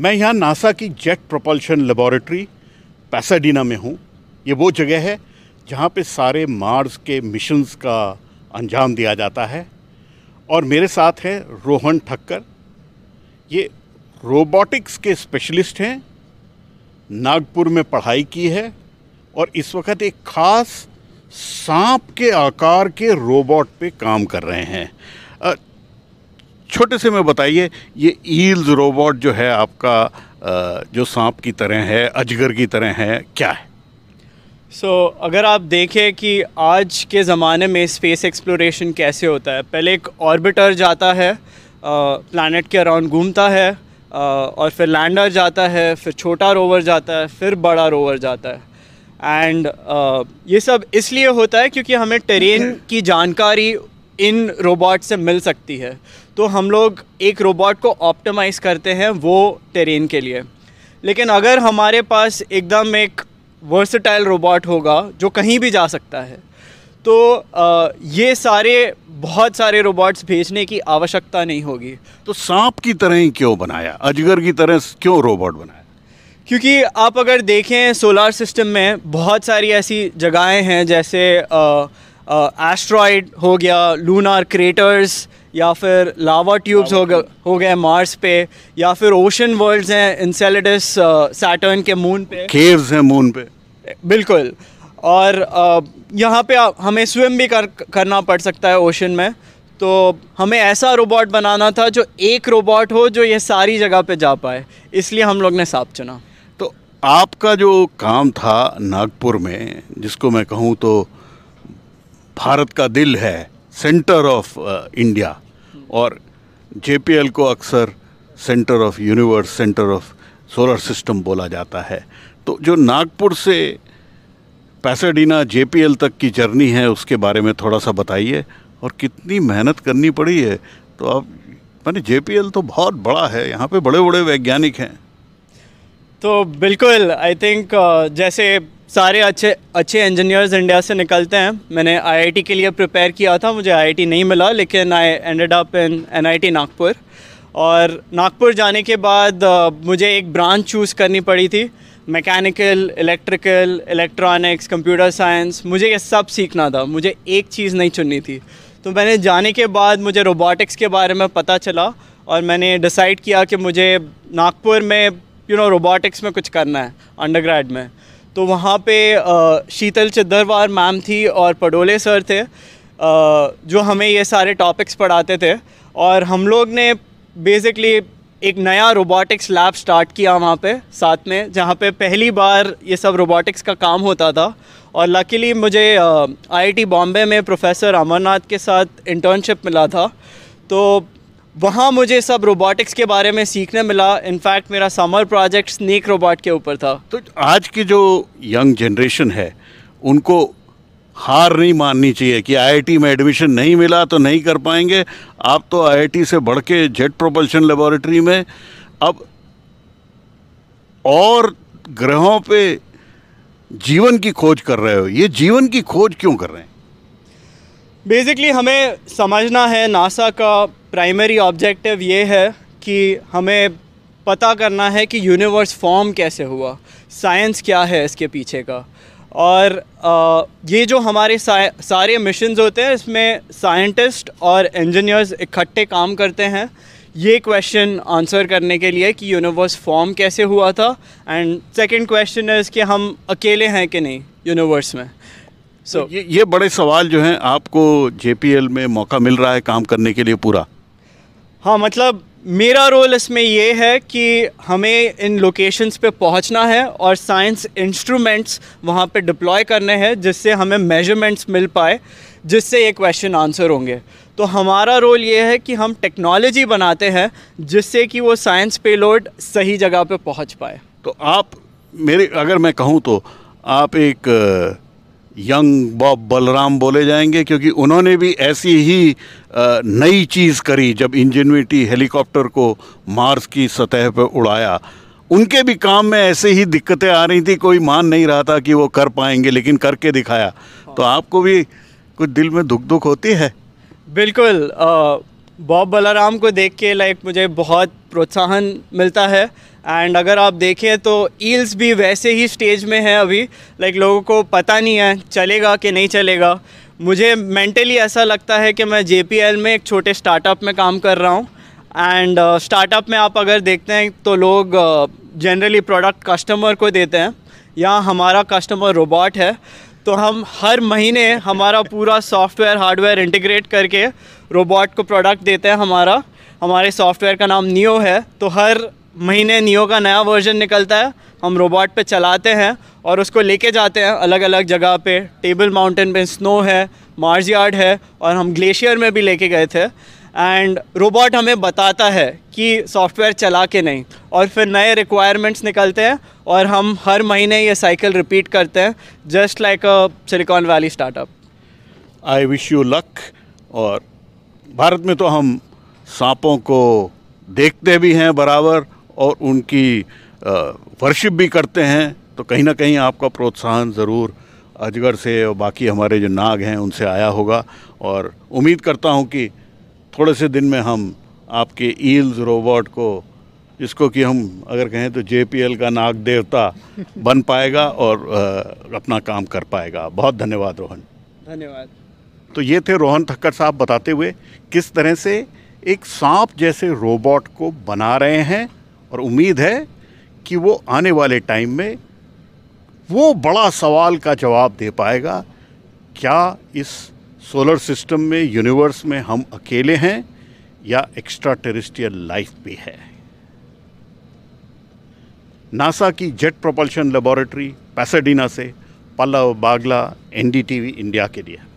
मैं यहाँ नासा की जेट प्रोपल्शन लेबॉरेटरी पैसाडीना में हूँ ये वो जगह है जहाँ पे सारे मार्स के मिशंस का अंजाम दिया जाता है और मेरे साथ हैं रोहन ठक्कर ये रोबोटिक्स के स्पेशलिस्ट हैं नागपुर में पढ़ाई की है और इस वक्त एक ख़ास सांप के आकार के रोबोट पे काम कर रहे हैं छोटे से में बताइए ये ईल्स रोबोट जो है आपका जो सांप की तरह है अजगर की तरह है क्या है सो so, अगर आप देखें कि आज के ज़माने में स्पेस एक्सप्लोरेशन कैसे होता है पहले एक ऑर्बिटर जाता है प्लानट के अराउंड घूमता है आ, और फिर लैंडर जाता है फिर छोटा रोवर जाता है फिर बड़ा रोवर जाता है एंड ये सब इसलिए होता है क्योंकि हमें टेरेन की जानकारी इन रोबोट से मिल सकती है तो हम लोग एक रोबोट को ऑप्टिमाइज़ करते हैं वो टेरेन के लिए लेकिन अगर हमारे पास एकदम एक वर्सटाइल रोबोट होगा जो कहीं भी जा सकता है तो ये सारे बहुत सारे रोबोट्स भेजने की आवश्यकता नहीं होगी तो सांप की तरह ही क्यों बनाया अजगर की तरह क्यों रोबोट बनाया क्योंकि आप अगर देखें सोलार सिस्टम में बहुत सारी ऐसी जगहें हैं जैसे आ, एस्ट्रॉयड हो गया लूनार क्रेटर्स या फिर लावा ट्यूब्स हो गए हो गए मार्स पे या फिर ओशन वर्ल्ड्स हैं इंसेलिडस सैटर्न के मून पे केव्स हैं मून पे बिल्कुल और यहाँ पे हमें स्विम भी कर करना पड़ सकता है ओशन में तो हमें ऐसा रोबोट बनाना था जो एक रोबोट हो जो ये सारी जगह पे जा पाए इसलिए हम लोग ने सांप चुना तो आपका जो काम था नागपुर में जिसको मैं कहूँ तो भारत का दिल है सेंटर ऑफ इंडिया और जे को अक्सर center of universe center of solar system बोला जाता है तो जो नागपुर से पैसाडीना जे तक की जर्नी है उसके बारे में थोड़ा सा बताइए और कितनी मेहनत करनी पड़ी है तो आप मैंने जे तो बहुत बड़ा है यहाँ पे बड़े बड़े वैज्ञानिक हैं तो बिल्कुल आई थिंक uh, जैसे सारे अच्छे अच्छे इंजीनियर्स इंडिया से निकलते हैं मैंने आईआईटी के लिए प्रिपेयर किया था मुझे आईआईटी नहीं मिला लेकिन I ended up in NIT Nagpur और नागपुर जाने के बाद मुझे एक ब्रांच चूज़ करनी पड़ी थी mechanical electrical electronics computer science मुझे ये सब सीखना था मुझे एक चीज़ नहीं चुननी थी तो मैंने जाने के बाद मुझे रोबोटिक्स के बारे में पता चला और मैंने डिसाइड किया कि मुझे नागपुर में यू नो रोबोटिक्स में कुछ करना है अंडरग्रेड में तो वहाँ पे शीतल चद्दरवार मैम थी और पडोले सर थे जो हमें ये सारे टॉपिक्स पढ़ाते थे और हम लोग ने बेसिकली एक नया रोबोटिक्स लैब स्टार्ट किया वहाँ पे साथ में जहाँ पे पहली बार ये सब रोबोटिक्स का काम होता था और लकीली मुझे आईआईटी बॉम्बे में प्रोफेसर अमरनाथ के साथ इंटर्नशिप मिला था तो वहाँ मुझे सब रोबोटिक्स के बारे में सीखने मिला इनफैक्ट मेरा समर प्रोजेक्ट स्नेक रोबोट के ऊपर था तो आज की जो यंग जनरेशन है उनको हार नहीं माननी चाहिए कि आईआईटी में एडमिशन नहीं मिला तो नहीं कर पाएंगे आप तो आईआईटी से बढ़ के जेट प्रोपल्शन लेबोरेटरी में अब और ग्रहों पे जीवन की खोज कर रहे हो ये जीवन की खोज क्यों कर रहे हैं बेसिकली हमें समझना है नासा का प्राइमरी ऑब्जेक्टिव ये है कि हमें पता करना है कि यूनिवर्स फॉर्म कैसे हुआ साइंस क्या है इसके पीछे का और आ, ये जो हमारे सा, सारे मिशन होते हैं इसमें साइंटिस्ट और इंजीनियर्स इकट्ठे काम करते हैं ये क्वेश्चन आंसर करने के लिए कि यूनिवर्स फॉर्म कैसे हुआ था एंड सेकंड क्वेश्चन है कि हम अकेले हैं कि नहीं यूनिवर्स में सो so, ये ये बड़े सवाल जो हैं आपको जे में मौका मिल रहा है काम करने के लिए पूरा हाँ मतलब मेरा रोल इसमें ये है कि हमें इन लोकेशंस पे पहुंचना है और साइंस इंस्ट्रूमेंट्स वहाँ पे डिप्लॉय करने हैं जिससे हमें मेजरमेंट्स मिल पाए जिससे ये क्वेश्चन आंसर होंगे तो हमारा रोल ये है कि हम टेक्नोलॉजी बनाते हैं जिससे कि वो साइंस पेलोड सही जगह पे पहुंच पाए तो आप मेरे अगर मैं कहूँ तो आप एक यंग बॉब बलराम बोले जाएंगे क्योंकि उन्होंने भी ऐसी ही नई चीज़ करी जब इंजनविटी हेलीकॉप्टर को मार्स की सतह पर उड़ाया उनके भी काम में ऐसे ही दिक्कतें आ रही थी कोई मान नहीं रहा था कि वो कर पाएंगे लेकिन करके दिखाया तो आपको भी कुछ दिल में दुख दुख होती है बिल्कुल बॉब बलाराम को देख के लाइक मुझे बहुत प्रोत्साहन मिलता है एंड अगर आप देखें तो ईल्स भी वैसे ही स्टेज में है अभी लाइक लोगों को पता नहीं है चलेगा कि नहीं चलेगा मुझे मेंटली ऐसा लगता है कि मैं जे में एक छोटे स्टार्टअप में काम कर रहा हूँ एंड स्टार्टअप uh, में आप अगर देखते हैं तो लोग जनरली प्रोडक्ट कस्टमर को देते हैं यहाँ हमारा कस्टमर रोबोट है तो हम हर महीने हमारा पूरा सॉफ्टवेयर हार्डवेयर इंटीग्रेट करके रोबोट को प्रोडक्ट देते हैं हमारा हमारे सॉफ्टवेयर का नाम नियो है तो हर महीने नियो का नया वर्जन निकलता है हम रोबोट पे चलाते हैं और उसको लेके जाते हैं अलग अलग जगह पे टेबल माउंटेन पे स्नो है मार्ज यार्ड है और हम ग्लेशियर में भी लेके गए थे एंड रोबोट हमें बताता है कि सॉफ्टवेयर चला के नहीं और फिर नए रिक्वायरमेंट्स निकलते हैं और हम हर महीने ये साइकिल रिपीट करते हैं just like a Silicon Valley startup I wish you luck और भारत में तो हम सांपों को देखते भी हैं बराबर और उनकी वर्शिप भी करते हैं तो कहीं ना कहीं आपका प्रोत्साहन ज़रूर अजगर से और बाकी हमारे जो नाग हैं उनसे आया होगा और उम्मीद करता हूँ कि थोड़े से दिन में हम आपके ईल्स रोबोट को जिसको कि हम अगर कहें तो जे का नाग देवता बन पाएगा और अपना काम कर पाएगा बहुत धन्यवाद रोहन धन्यवाद तो ये थे रोहन थक्कर साहब बताते हुए किस तरह से एक सांप जैसे रोबोट को बना रहे हैं और उम्मीद है कि वो आने वाले टाइम में वो बड़ा सवाल का जवाब दे पाएगा क्या इस सोलर सिस्टम में यूनिवर्स में हम अकेले हैं या एक्स्ट्रा टेरिस्टियल लाइफ भी है नासा की जेट प्रोपल्शन लेबॉरेटरी पैसाडीना से पल्लव बागला एनडीटीवी इंडिया के लिए